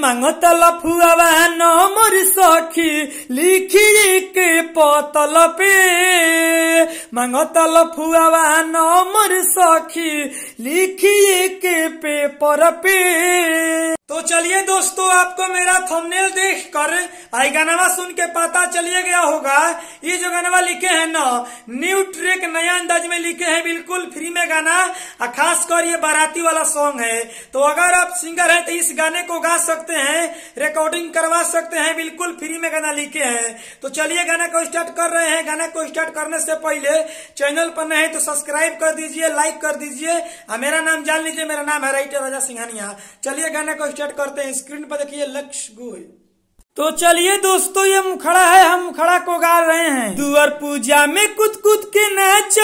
मांगता फुआवा न मोर सखी लिखी के पतल पे मांगता फुआवा न मोर सखी लिखी के पेपर पे चलिए दोस्तों आपको मेरा थंबनेल देखकर आइगानवा सुन के पता चलिए गया होगा ये जो गानवा लिखे हैं ना न्यू ट्रेक नया अंदाज में लिखे हैं बिल्कुल फ्री में गाना और खास कर ये बाराती वाला सॉन्ग है तो अगर आप सिंगर हैं तो इस गाने को गा सकते हैं रिकॉर्डिंग करवा सकते हैं बिल्कुल फ्री में गाना लिखे है तो चलिए गाना को स्टार्ट कर रहे हैं गाना को स्टार्ट करने से पहले चैनल पर नहीं तो सब्सक्राइब कर दीजिए लाइक कर दीजिए और मेरा नाम जान लीजिए मेरा नाम है राइटर राजा सिंघानिया चलिए गाना को स्टार्ट करते हैं स्क्रीन पर देखिए लक्ष्य गोय तो चलिए दोस्तों ये मुखड़ा है हम मुखड़ा को गा रहे हैं दुअर पूजा में कुद कुद के नाच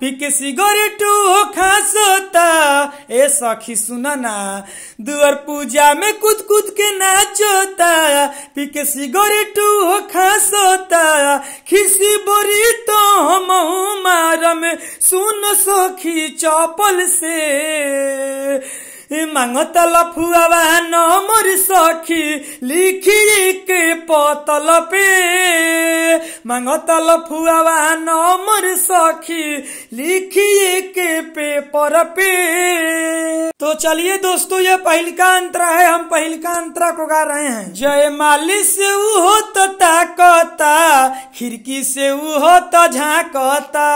फिर किसी गोरे टू हो खास ए सखी सुना ना दुअर पूजा में कुद कुद के नाच फिर किसी गोरे टू हो खा सोता खिसी बोरी तो हम मारम सुन सखी चौपल से मांगतल फुआवान मोर सखी लिखी के पतल पे मांगतल फुआवान मोर सखी लिखी के पेपर पे तो चलिए दोस्तों ये पहल का अंतरा है हम पहल का अंतरा को गा रहे हैं जय मालिश तो ताकता खिड़की से उहो तो झाकता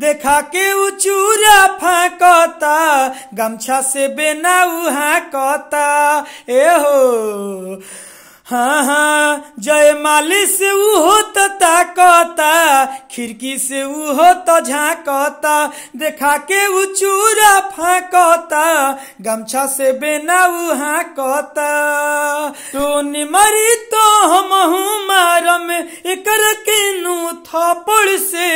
देखा के उ चूरा फाकता गमछा से बेना उहाँकता ए हो हाँ हाँ जय माली से उहो तो ताकता खिड़की से उहो तो झाकता देखा के उ चूरा फाकता गमछा से बेना उहाँकता तो निमरी तो हम हूँ ଥପଡ଼ ସେ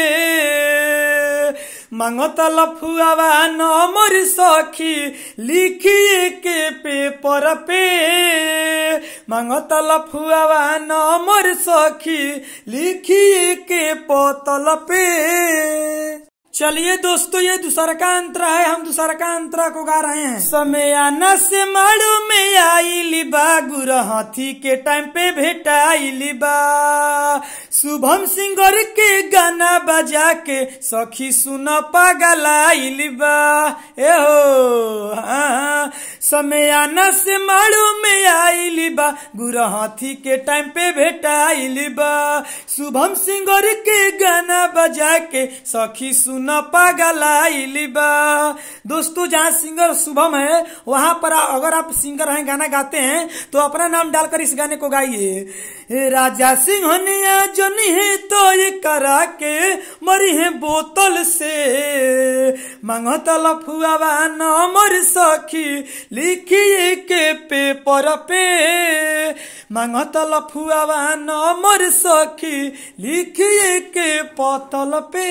ମାଙ୍ଗତାଲ ନ ମୋର ସଖୀ ଲିଖି କେ ପେପର ପେ ମାଙ୍ଗତାଲ ନ ମୋର ସଖୀ ଲିଖି କେ ପତଲ ପେ चलिए दोस्तों ये दूसरा का अंतरा है हम दूसरा का अंतरा को गा रहे हैं आना से मारू में आई लिबा गुर हाथी के टाइम पे भेटाई लिबा शुभम सिंगर के गाना बजा के सखी सुन आई लिबा ए हो हाँ।, हाँ। समयाना से मारो में आई बा गुरा हाथी के टाइम पे आई बा शुभम सिंगर के गाना बजा के सखी सुना पागल आई बा दोस्तों जहाँ सिंगर शुभम है वहां पर अगर आप सिंगर हैं गाना गाते हैं तो अपना नाम डालकर इस गाने को गाइए राजा सिंह हनिया जनी है तो ये करा के मरी है बोतल से मांगतल फुआवा नमर सखी लिखिए के पेपर पे मांगतल फुआवा नमर सखी लिखिए के पतल पे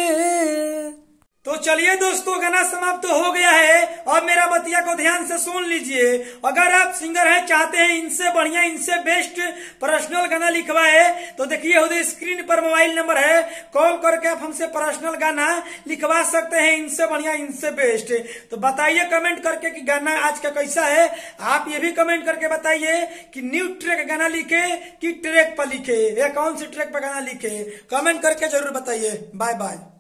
तो चलिए दोस्तों गाना समाप्त तो हो गया है और मेरा बतिया को ध्यान से सुन लीजिए अगर आप सिंगर हैं चाहते हैं इनसे बढ़िया इनसे बेस्ट पर्सनल गाना लिखवाए तो देखिए उधर स्क्रीन पर मोबाइल नंबर है कॉल करके आप हमसे पर्सनल गाना लिखवा सकते हैं इनसे बढ़िया इनसे बेस्ट तो बताइए कमेंट करके कि गाना आज का कैसा है आप ये भी कमेंट करके बताइए की न्यू ट्रेक गाना लिखे की ट्रेक पर लिखे या कौन सी ट्रेक पर गाना लिखे कमेंट करके जरूर बताइए बाय बाय